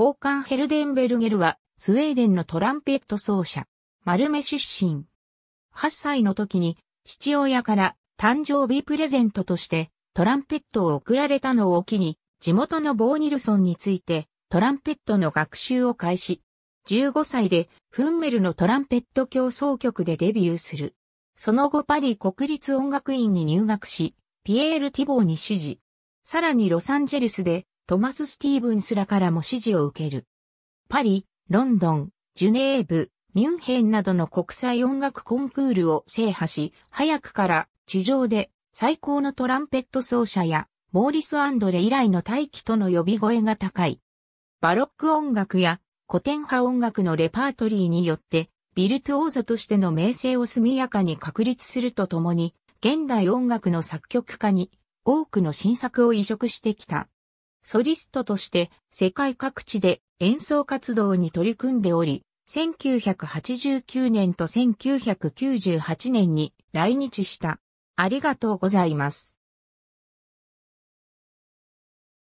ホーカン・ヘルデンベルゲルは、スウェーデンのトランペット奏者、丸目出身。8歳の時に、父親から誕生日プレゼントとして、トランペットを贈られたのを機に、地元のボーニルソンについて、トランペットの学習を開始。15歳で、フンメルのトランペット競争曲でデビューする。その後パリ国立音楽院に入学し、ピエール・ティボーに指示。さらにロサンゼルスで、トマス・スティーブンスらからも支持を受ける。パリ、ロンドン、ジュネーブ、ミュンヘンなどの国際音楽コンクールを制覇し、早くから地上で最高のトランペット奏者やモーリス・アンドレ以来の大器との呼び声が高い。バロック音楽や古典派音楽のレパートリーによって、ビルトオーザとしての名声を速やかに確立するとともに、現代音楽の作曲家に多くの新作を移植してきた。ソリストとして世界各地で演奏活動に取り組んでおり、1989年と1998年に来日した。ありがとうございます。